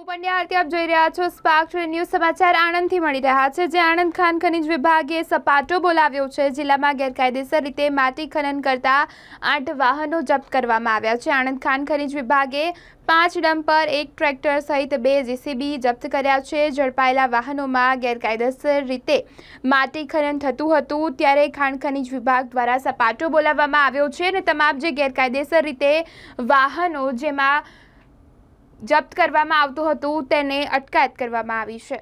ઉપનિયા આરતી આપ જોઈ રહ્યા છો સ્પાર્ક ટુ ニュース સમાચાર આણંદથી મળી રહ્યા છે જે આણંદ ખનીજ વિભાગે સપાટો બોલાવ્યો છે જિલ્લામાં ગેરકાયદેસર રીતે માટી खनन કરતા 8 વાહનો જપ્ત કરવામાં આવ્યા છે આણંદ ખનીજ વિભાગે 5 ડમ્પર 1 ટ્રેક્ટર સહિત 2 જેસીબી જપ્ત કર્યા છે જડપાયેલા વાહનોમાં ગેરકાયદેસર રીતે માટી खनन થતું હતું ત્યારે ખાનખનીજ વિભાગ દ્વારા સપાટો બોલાવવામાં આવ્યો છે ને તમામ જે ગેરકાયદેસર રીતે વાહનો જેમાં જપ્ત કરવામાં આવતું હતું તેને અટકાયત કરવામાં આવી છે